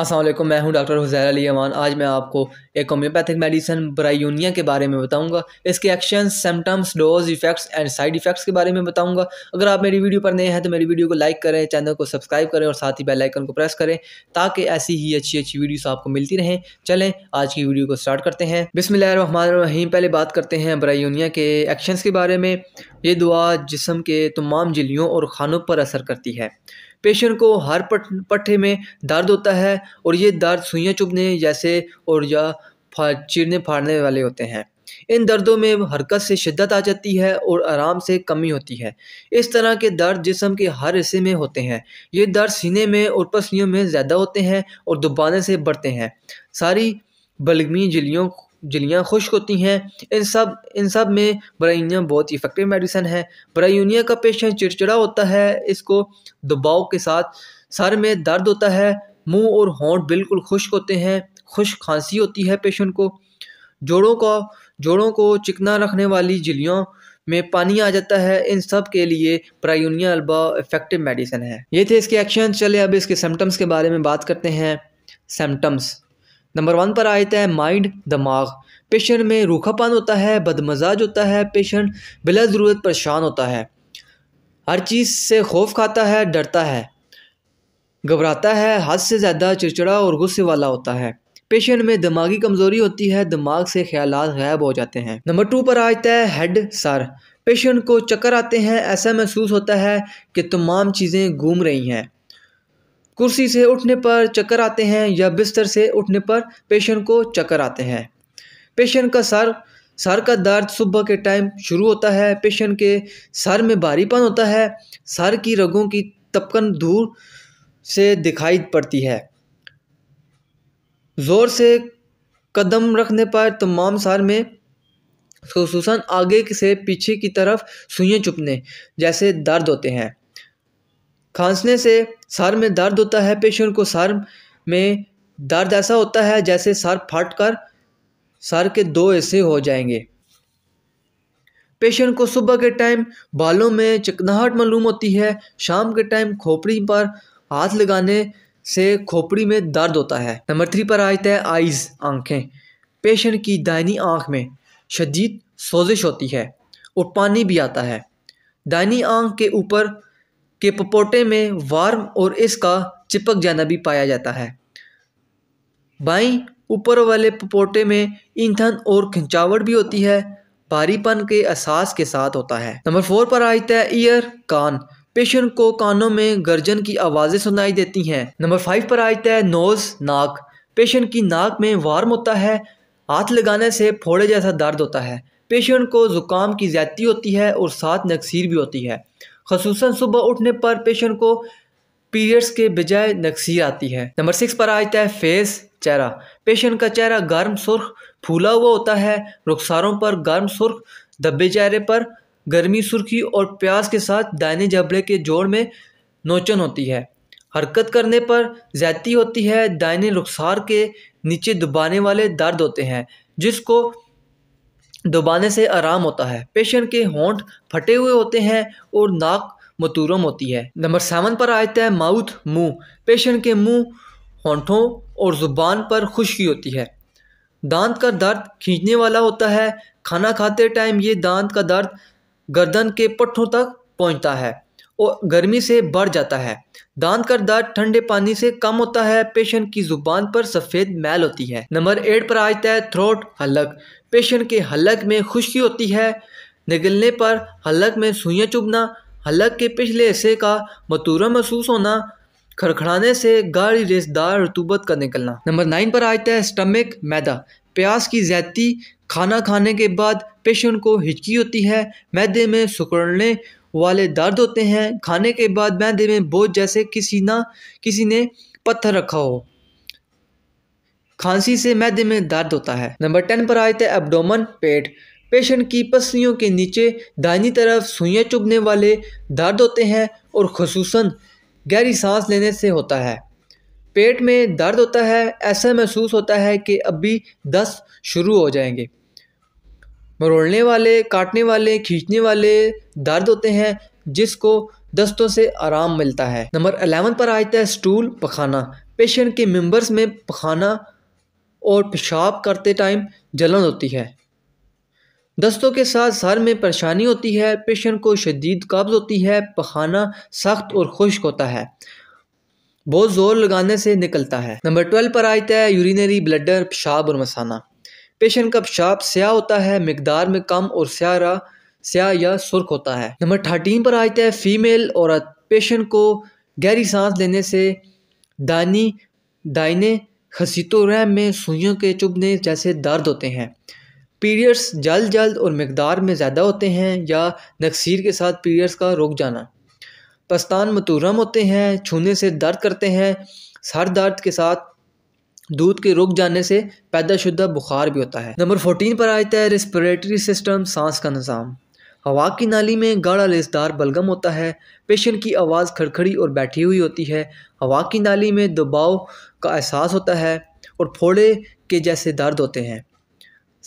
असलम मैं हूं डॉक्टर हुजैर अली अमान आज मैं आपको एक होम्योपैथिक मेडिसिन ब्रायूनिया के बारे में बताऊंगा इसके action symptoms dose effects and side effects के बारे में बताऊंगा अगर आप मेरी वीडियो पर नए हैं तो मेरी वीडियो को लाइक करें चैनल को सब्सक्राइब करें और साथ ही बेल आइकन को प्रेस करें ताकि ऐसी ही अच्छी अच्छी वीडियोस आपको मिलती रहें चलें आज की वीडियो को स्टार्ट करते हैं रही पहले बात करते हैं ब्रायूनिया के एक्शंस के बारे में ये दुआ जिसम के तमाम जिलियों और खानों पर असर करती है पेशेंट को हर पट पट्टे में दर्द होता है और ये दर्द सुइयाँ चुभने जैसे और या फा, चीरने फाड़ने वाले होते हैं इन दर्दों में हरकत से शिद्दत आ जाती है और आराम से कमी होती है इस तरह के दर्द जिसम के हर हिस्से में होते हैं ये दर्द सीने में और पसलियों में ज़्यादा होते हैं और दुबाने से बढ़ते हैं सारी बलगमी जिलियों जलियाँ खुश्क होती हैं इन सब इन सब में ब्रायूनिया बहुत ही इफ़ेक्टिव मेडिसन है ब्रायूनिया का पेशेंट चिड़चिड़ा होता है इसको दबाव के साथ सर में दर्द होता है मुंह और होंठ बिल्कुल खुश्क होते हैं खुश खांसी होती है पेशेंट को जोड़ों का जोड़ों को चिकना रखने वाली जलियों में पानी आ जाता है इन सब के लिए प्रायूनिया अल्बा इफ़ेक्टिव मेडिसन है ये थे इसके एक्शन चले अब इसके सिम्टम्स के बारे में बात करते हैं सिम्टम्स नंबर वन पर आ जाता है माइंड दिमाग पेशेंट में रूखापन होता है बदमजाज होता है पेशेंट बिला ज़रूरत परेशान होता है हर चीज़ से खौफ खाता है डरता है घबराता है हद से ज़्यादा चिड़चिड़ा और गुस्से वाला होता है पेशेंट में दिमागी कमज़ोरी होती है दिमाग से ख्याल गायब हो जाते हैं नंबर टू पर आ जाता है हेड सर पेशेंट को चक्कर आते हैं ऐसा महसूस होता है कि तमाम चीज़ें घूम रही हैं कुर्सी से उठने पर चक्कर आते हैं या बिस्तर से उठने पर पेशेंट को चक्कर आते हैं पेशेंट का सर सर का दर्द सुबह के टाइम शुरू होता है पेशेंट के सर में भारीपन होता है सर की रगों की तपकन दूर से दिखाई पड़ती है ज़ोर से कदम रखने पर तमाम सर में खसूस आगे से पीछे की तरफ सुइयाँ चुपने जैसे दर्द होते हैं खांसने से सर में दर्द होता है पेशेंट को सर में दर्द ऐसा होता है जैसे सर फट कर सर के दो ऐसे हो जाएंगे पेशेंट को सुबह के टाइम बालों में चिकनाहट मालूम होती है शाम के टाइम खोपड़ी पर हाथ लगाने से खोपड़ी में दर्द होता है नंबर थ्री पर जाता है आइज़ आंखें पेशेंट की दाहिनी आंख में शदीद सोजिश होती है और पानी भी आता है दाहिनी आंख के ऊपर के पपोटे में वार्म और इसका चिपक जाना भी पाया जाता है बाई ऊपर वाले पपोटे में ईंधन और खिंचावट भी होती है भारीपन के अहसास के साथ होता है नंबर फोर पर आता है ईयर कान पेशेंट को कानों में गर्जन की आवाज़ें सुनाई देती हैं नंबर फाइव पर आता है नोज़ नाक पेशेंट की नाक में वार्म होता है हाथ लगाने से फोड़े जैसा दर्द होता है पेशेंट को ज़ुकाम की ज्यादती होती है और साथ नकसीर भी होती है खसूस सुबह उठने पर पेशेंट को पीरियड्स के बजाय नक्सीर आती है नंबर सिक्स पर आ जाता है फेस चेहरा पेशेंट का चेहरा गर्म सुर्ख फूला हुआ होता है रुखसारों पर गर्म सुर्ख दब्बे चेहरे पर गर्मी सुर्खी और प्याज के साथ दाने जबड़े के जोड़ में नोचन होती है हरकत करने पर ज्यादती होती है दाने रुखसार के नीचे दुबाने वाले दर्द होते हैं जिसको दबाने से आराम होता है पेशेंट के होंठ फटे हुए होते हैं और नाक मतूरम होती है नंबर सेवन पर आ जाता है माउथ मुंह पेशेंट के मुंह होंठों और ज़ुबान पर खुशकी होती है दांत का दर्द खींचने वाला होता है खाना खाते टाइम ये दांत का दर्द गर्दन के पट्ठों तक पहुंचता है और गर्मी से बढ़ जाता है दांत का दर्द ठंडे पानी से कम होता है पेशेंट की जुबान पर सफ़ेद मैल होती है नंबर एट पर आ जाता है थ्रोट हलक पेशेंट के हलक में खुश्की होती है निगलने पर हलक में सुइयाँ चुभना हलक के पिछले हिस्से का मतूरा महसूस होना खड़खड़ाने से गाढ़ी रेसदार रतूबत का निकलना नंबर नाइन पर आ जाता है स्टमक मैदा प्यास की ज्यादती खाना खाने के बाद पेशेंट को हिचकी होती है मैदे में सुकड़ने वाले दर्द होते हैं खाने के बाद मैदे में बोझ जैसे किसी ना किसी ने पत्थर रखा हो खांसी से मैदे में दर्द होता है नंबर टेन पर आए थे एबडोमन पेट पेशेंट की पसलियों के नीचे दाहिनी तरफ सुइयाँ चुभने वाले दर्द होते हैं और खसूस गहरी सांस लेने से होता है पेट में दर्द होता है ऐसा महसूस होता है कि अभी दस शुरू हो जाएंगे मरोड़ने वाले काटने वाले खींचने वाले दर्द होते हैं जिसको दस्तों से आराम मिलता है नंबर अलेवन पर आता है स्टूल पखाना पेशेंट के मेम्बर्स में पखाना और पेशाब करते टाइम जलन होती है दस्तों के साथ सर में परेशानी होती है पेशेंट को शदीद कब्ज़ होती है पखाना सख्त और खुश्क होता है बहुत ज़ोर लगाने से निकलता है नंबर ट्वेल्व पर आता है यूरिनरी ब्लडर पेशाब और मसाना पेशन कप शाप स्याह होता है मकदार में कम और स्यारा स्या या सुर्ख होता है नंबर थर्टीन पर आते हैं फीमेल औरत पेशेंट को गहरी सांस लेने से दानी दाइने खसीतोरहम में सुइयों के चुभने जैसे दर्द होते हैं पीरियड्स जल्द जल्द और मकदार में ज़्यादा होते हैं या नक्सीर के साथ पीरियड्स का रुक जाना पस्तान मतुरम होते हैं छूने से दर्द करते हैं सर दर्द के साथ दूध के रुक जाने से पैदा शुदा बुखार भी होता है नंबर फोर्टीन पर आता है रेस्पिरेटरी सिस्टम सांस का निज़ाम हवा की नाली में गाढ़ा लेसदार बलगम होता है पेशेंट की आवाज़ खड़खड़ी और बैठी हुई होती है हवा की नाली में दबाव का एहसास होता है और फोड़े के जैसे दर्द होते हैं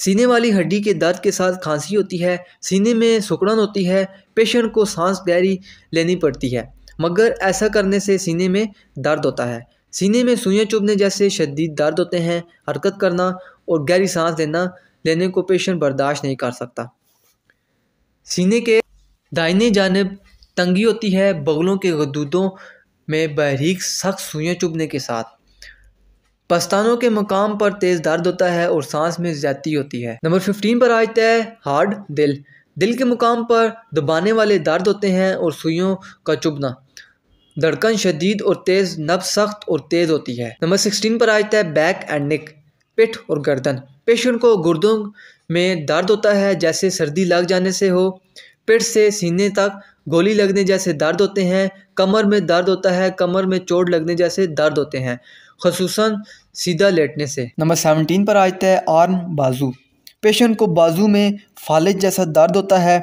सीने वाली हड्डी के दर्द के साथ खांसी होती है सीने में सुकड़न होती है पेशेंट को सांस गहरी लेनी पड़ती है मगर ऐसा करने से सीने में दर्द होता है सीने में सुइयाँ चुभने जैसे शदीद दर्द होते हैं हरकत करना और गहरी सांस लेना लेने को पेशेंट बर्दाश्त नहीं कर सकता सीने के दाइने जानब तंगी होती है बगलों के गदूदों में बहरीक सख्त सुइयाँ चुभने के साथ पस्तानों के मकाम पर तेज़ दर्द होता है और सांस में ज्यादती होती है नंबर फिफ्टीन पर आ जाता है हार्ड दिल दिल के मुकाम पर दबाने वाले दर्द होते हैं और सुइयों का चुभना धड़कन शदीद और तेज़ नब सख्त और तेज़ होती है नंबर सिक्सटीन पर आ जाता है बैक एंड निक पिठ और गर्दन पेशेंट को गुर्दों में दर्द होता है जैसे सर्दी लग जाने से हो पेट से सीने तक गोली लगने जैसे दर्द होते हैं कमर में दर्द होता है कमर में चोट लगने जैसे दर्द होते हैं खसूस सीधा लेटने से नंबर सेवनटीन पर आ जाता है आर्म बाजू पेशेंट को बाजू में फालिज जैसा दर्द होता है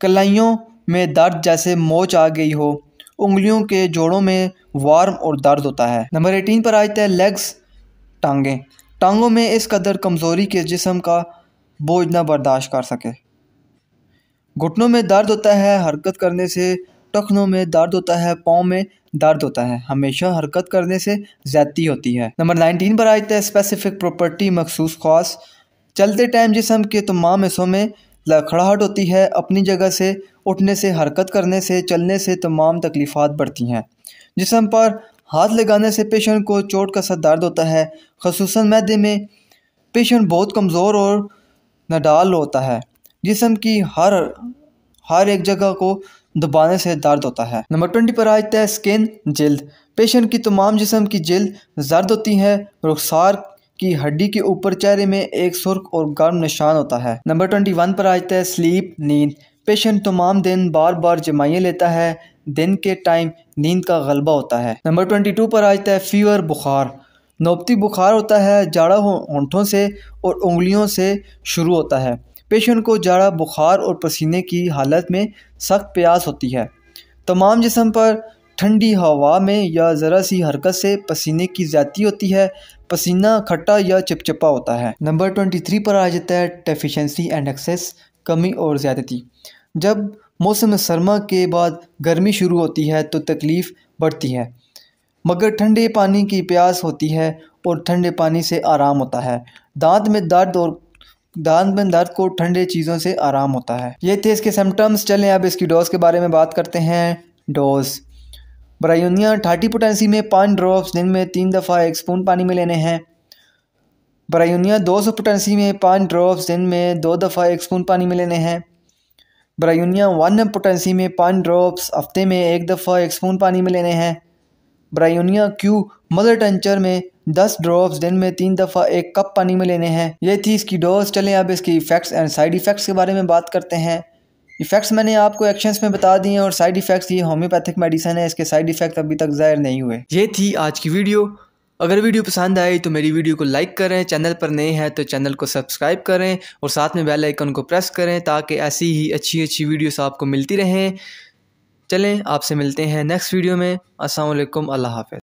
कलाइयों में दर्द जैसे मोच आ गई हो उंगलियों के जोड़ों में वार्म और दर्द होता है नंबर एटीन पर आते हैं है लेग्स टांगें टांगों में इस कदर कमज़ोरी के जिसम का बोझ ना बर्दाश्त कर सके घुटनों में दर्द होता है हरकत करने से टखनों में दर्द होता है पाँव में दर्द होता है हमेशा हरकत करने से ज्यादती होती है नंबर नाइनटीन पर आ जाता है स्पेसिफिक प्रॉपर्टी मखसूस खास चलते टाइम जिसम के तमाम हिस्सों में लड़खड़ाहट होती है अपनी जगह से उठने से हरकत करने से चलने से तमाम तकलीफ़ात बढ़ती हैं जिसम पर हाथ लगाने से पेशेंट को चोट का सर दर्द होता है खसूस मैदे में पेशेंट बहुत कमज़ोर और नडाल होता है जिसम की हर हर एक जगह को दबाने से दर्द होता है नंबर ट्वेंटी पर आ जाता है स्किन जल्द पेशेंट की तमाम जिसम की जल्द जर्द होती है रुखसार की हड्डी के ऊपर चेहरे में एक सुर्ख और गर्म निशान होता है नंबर ट्वेंटी वन पर आ जाता है स्लीप नींद पेशेंट तमाम दिन बार बार जमाइया लेता है दिन के टाइम नींद का गलबा होता है नंबर ट्वेंटी टू पर आ जाता है फीवर बुखार नोबती बुखार होता है जाड़ा होंठों से और उंगलियों से शुरू होता है पेशेंट को जाड़ा बुखार और पसीने की हालत में सख्त प्यास होती है तमाम जिसम पर ठंडी हवा में या ज़रा सी हरकत से पसीने की ज़्यादा होती है पसीना खट्टा या चिपचिपा होता है नंबर ट्वेंटी थ्री पर आ जाता है डेफिशेंसी एंड एक्सेस कमी और ज़्यादती जब मौसम सरमा के बाद गर्मी शुरू होती है तो तकलीफ़ बढ़ती है मगर ठंडे पानी की प्यास होती है और ठंडे पानी से आराम होता है दांत में दर्द और दांत में दर्द को ठंडे चीज़ों से आराम होता है ये थे इसके सिम्टम्स चलें अब इसकी डोज के बारे में बात करते हैं डोज ब्रायोनिया थर्टी पोटेंसी में पाँच ड्रॉप्स दिन में तीन दफ़ा एक स्पून पानी में लेने हैं ब्रायोनिया दो सौ पोटेंसी में पाँच ड्रॉप्स दिन में दो दफ़ा एक स्पून पानी में लेने हैं ब्रायोनिया वन पोटेंसी में पाँच ड्रॉप्स हफ्ते में एक दफ़ा एक स्पून पानी में लेने हैं ब्रायोनिया क्यू मदर टेंचर में दस ड्रॉप्स दिन में तीन दफ़ा एक कप पानी में लेने हैं ये थी इसकी डोज चलें अब इसकी इफ़ेक्ट्स एंड साइड इफ़ेक्ट्स के बारे में बात करते हैं इफ़ेक्ट्स मैंने आपको एक्शंस में बता दिए और साइड इफ़ेक्ट्स ये होम्योपैथिक मेडिसिन है इसके साइड इफ़ेक्ट अभी तक ज़ाहिर नहीं हुए ये थी आज की वीडियो अगर वीडियो पसंद आई तो मेरी वीडियो को लाइक करें चैनल पर नए हैं तो चैनल को सब्सक्राइब करें और साथ में बेल आइकन को प्रेस करें ताकि ऐसी ही अच्छी अच्छी वीडियोस आपको मिलती रहें चलें आपसे मिलते हैं नेक्स्ट वीडियो में अस्सलाम वालेकुम अल्लाह हाफिज़